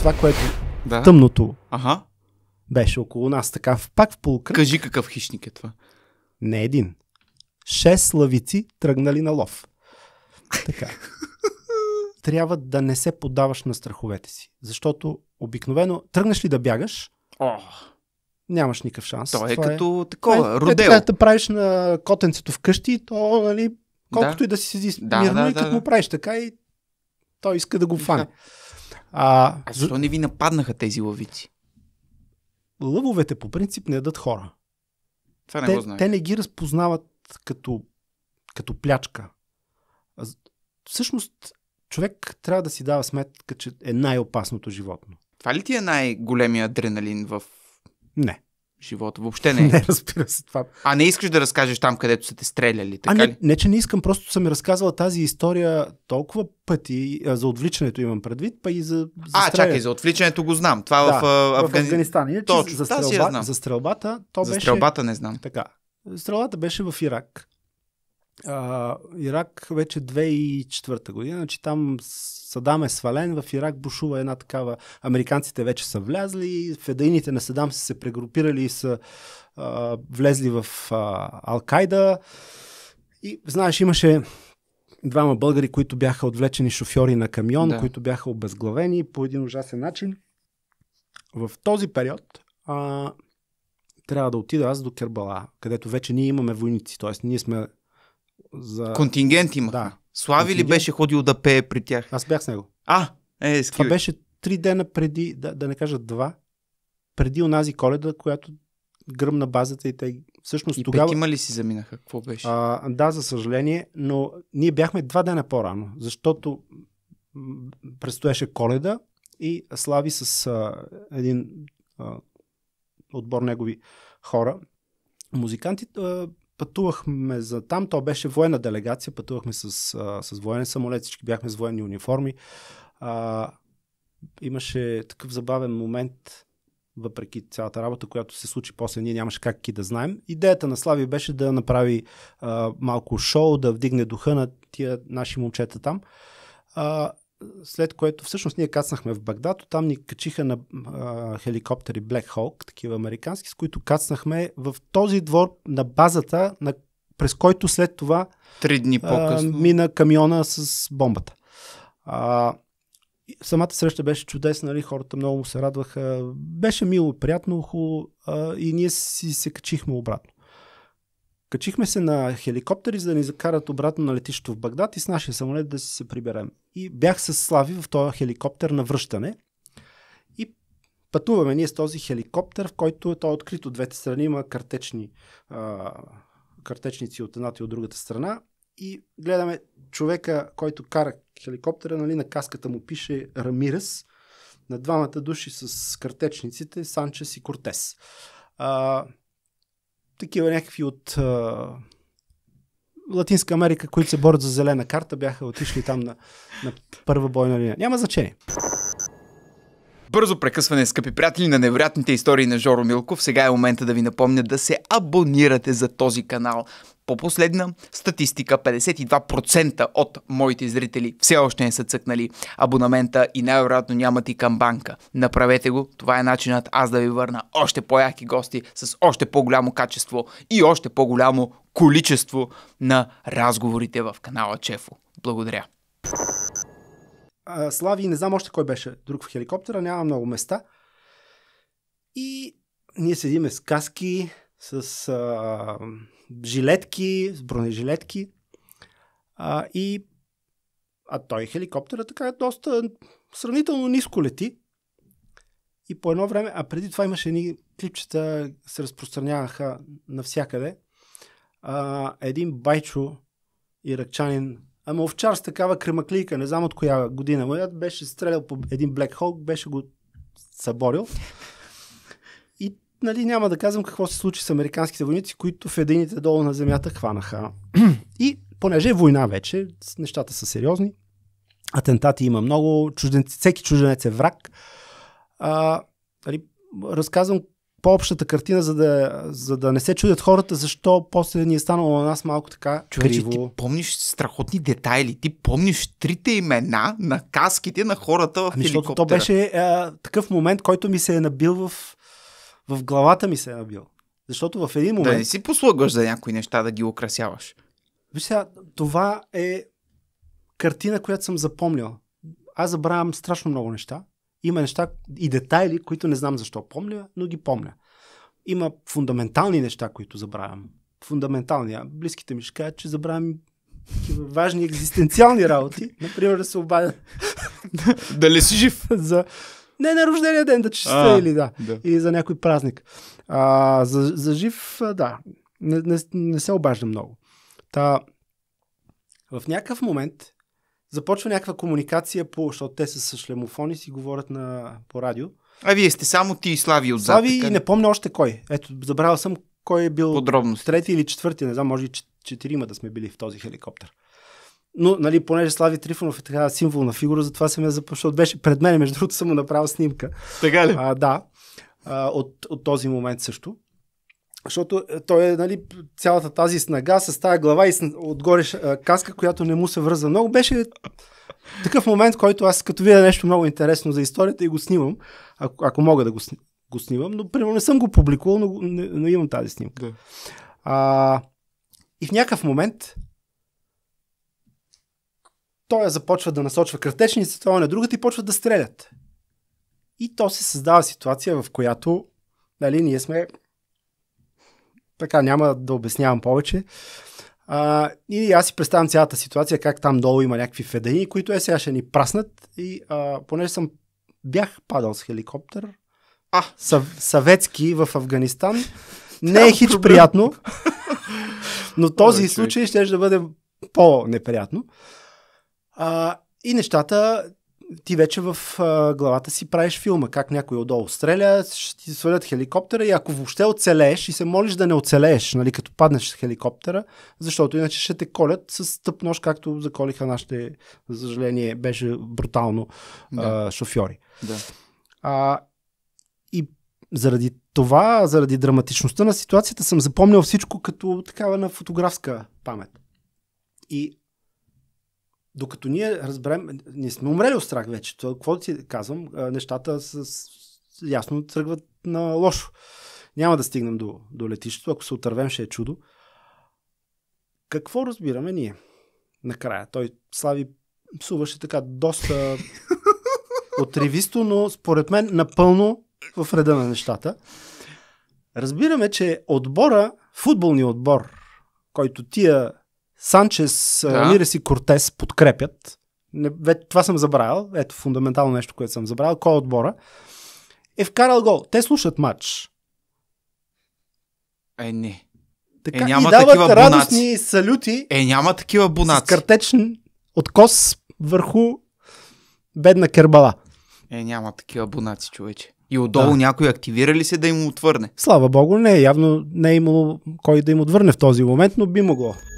това, което да. тъмното ага. беше около нас, така пак в полукръг. Кажи какъв хищник е това. Не един. Шест лавици тръгнали на лов. Така. Трябва да не се поддаваш на страховете си, защото обикновено тръгнеш ли да бягаш, oh. нямаш никакъв шанс. То е това е- като е, такова, е, родео. Когато да правиш на котенцето вкъщи, то, нали, колкото да. и да си седи да, мирно да, и да, като да. му правиш така и той иска да го фане. Да. А, а защо не ви нападнаха тези лъвици? Лъвовете по принцип не ядат хора. Това не те, го знаех. те не ги разпознават като, като плячка. Всъщност, човек трябва да си дава сметка, че е най-опасното животно. Това ли ти е най-големия адреналин в... Не живота. Въобще не. Е. Не, разбира се това. А не искаш да разкажеш там, където са те стреляли, така а, не, ли? Не, че не искам, просто съм ми разказвала тази история толкова пъти, а, за отвличането имам предвид, па и за, за А, стреля. чакай, за отвличането го знам. Това да, в, в, Афгани... в Афганистан. Иначе Точно, за, стрелба, да, за стрелбата, то за беше... За стрелбата не знам. Така, стрелбата беше в Ирак а, Ирак вече 2004 година, значи там Садам е свален, в Ирак бушува една такава, американците вече са влязли, федаините на Садам са се прегрупирали и са а, влезли в Алкайда. Ал-Кайда и знаеш, имаше двама българи, които бяха отвлечени шофьори на камион, да. които бяха обезглавени по един ужасен начин. В този период а, трябва да отида аз до Кербала, където вече ние имаме войници, т.е. ние сме за... Контингент има. Да. Слави Контингент... ли беше ходил да пее при тях? Аз бях с него. А, е, скил. Това беше три дена преди, да, да не кажа два, преди онази коледа, която гръмна базата и те всъщност и тогава... Петима ли си заминаха? Какво беше? А, да, за съжаление, но ние бяхме два дена по-рано, защото предстоеше коледа и Слави с а, един а, отбор негови хора, музиканти, а, пътувахме за там. То беше военна делегация, пътувахме с, с военен самолет, всички бяхме с военни униформи. А, имаше такъв забавен момент, въпреки цялата работа, която се случи после, ние нямаше как и да знаем. Идеята на Слави беше да направи а, малко шоу, да вдигне духа на тия наши момчета там. А, след което всъщност ние кацнахме в Багдад, там ни качиха на а, хеликоптери Black Hawk, такива американски, с които кацнахме в този двор на базата, на, през който след това Три дни А, мина камиона с бомбата. А, самата среща беше чудесна, нали? хората много му се радваха. Беше мило, приятно, хубаво и ние си се качихме обратно. Качихме се на хеликоптери, за да ни закарат обратно на летището в Багдад и с нашия самолет да си се приберем. И бях с Слави в този хеликоптер на връщане. И пътуваме ние с този хеликоптер, в който той е открит от двете страни, има картечни, а, картечници от едната и от другата страна. И гледаме човека, който кара хеликоптера, нали, на каската му пише Рамирес, на двамата души с картечниците Санчес и Кортес. А, такива някакви от а, Латинска Америка, които се борят за зелена карта, бяха отишли там на, на първа бойна линия. Няма значение. Бързо прекъсване, скъпи приятели, на невероятните истории на Жоро Милков. Сега е момента да ви напомня да се абонирате за този канал. По последна статистика, 52% от моите зрители все още не са цъкнали абонамента и най-вероятно нямат и камбанка. Направете го, това е начинът аз да ви върна още по-яки гости с още по-голямо качество и още по-голямо количество на разговорите в канала Чефо. Благодаря. Слави не знам още кой беше друг в хеликоптера, няма много места. И ние седиме с каски, с а, жилетки, с бронежилетки. А, и а той хеликоптера така е доста сравнително ниско лети. И по едно време, а преди това имаше едни клипчета, се разпространяваха навсякъде. А, един байчо иракчанин Ама овчар с такава кремаклийка, не знам от коя година му беше стрелял по един Black Hawk, беше го съборил. И нали, няма да казвам какво се случи с американските войници, които в едините долу на земята хванаха. И понеже е война вече, нещата са сериозни, атентати има много, чужденци, всеки чужденец е враг. А, нали, разказвам по-общата картина, за да, за да не се чудят хората, защо после ни е станало на нас малко така Човече, криво. ти помниш страхотни детайли. Ти помниш трите имена на каските на хората в ами, Защото то беше а, такъв момент, който ми се е набил в, в главата ми се е набил. Защото в един момент... Да не си послугаш за някои неща, да ги украсяваш. Виж сега, това е картина, която съм запомнял. Аз забравям страшно много неща. Има неща и детайли, които не знам защо помня, но ги помня. Има фундаментални неща, които забравям. Фундаментални. Близките ми ще кажат, че забравям такива важни екзистенциални работи. Например, да се обадя. Дали си жив? за... Не на рождения ден, да чиста, или да. да. И за някой празник. А, за, за жив, да. Не, не, не се обажда много. Та, в някакъв момент започва някаква комуникация по, защото те са с шлемофони си говорят на, по радио. А вие сте само ти и Слави отзад. Слави така? и не помня още кой. Ето, забравял съм кой е бил трети или четвърти, не знам, може и четирима да сме били в този хеликоптер. Но, нали, понеже Слави Трифонов е така символна фигура, затова се ме е започнал. Защото беше пред мен, между другото съм му направил снимка. Така ли? А, да. А, от, от този момент също. Защото е, той е нали, цялата тази снага с тази глава и с, отгоре е, каска, която не му се връзва много. Беше такъв момент, който аз като видя нещо много интересно за историята и го снимам, ако, ако мога да го, го снимам, но примерно не съм го публикувал, но, не, но имам тази снимка. Да. А, и в някакъв момент той започва да насочва кръвтечницата това е на другата и почва да стрелят. И то се създава ситуация, в която нали, ние сме така няма да обяснявам повече. А, и аз си представям цялата ситуация, как там долу има някакви федени, които е сега ще ни праснат. И а, понеже съм бях падал с хеликоптер, а, съв, съветски в Афганистан, не е хич приятно, но този случай ще да бъде по-неприятно. А, и нещата ти вече в а, главата си правиш филма, как някой отдолу стреля, ще ти свалят хеликоптера и ако въобще оцелееш и се молиш да не оцелееш, нали, като паднеш с хеликоптера, защото иначе ще те колят с тъп нож, както заколиха нашите, за съжаление, беше брутално да. а, шофьори. Да. А, и заради това, заради драматичността на ситуацията, съм запомнял всичко като такава на фотографска памет. И докато ние разберем, ние сме умрели от страх вече. Това, какво да си казвам, нещата с, с, ясно тръгват на лошо. Няма да стигнем до, до летището, ако се отървем ще е чудо. Какво разбираме ние? Накрая. Той Слави псуваше така доста отривисто, но според мен напълно в реда на нещата. Разбираме, че отбора, футболния отбор, който тия Санчес, да. Лирес и Кортес подкрепят. Не, ве, това съм забравял. Ето фундаментално нещо, което съм забравял. Кой е отбора е вкарал гол. Те слушат матч. Е, не. Така, е, няма и дават такива радостни бунаци. салюти. Е, няма такива бунаци. С картечен откос върху бедна Кербала. Е, няма такива бунаци, човече. И отдолу да. някой активира ли се да им отвърне? Слава богу, не. Явно не е имало кой да им отвърне в този момент, но би могло.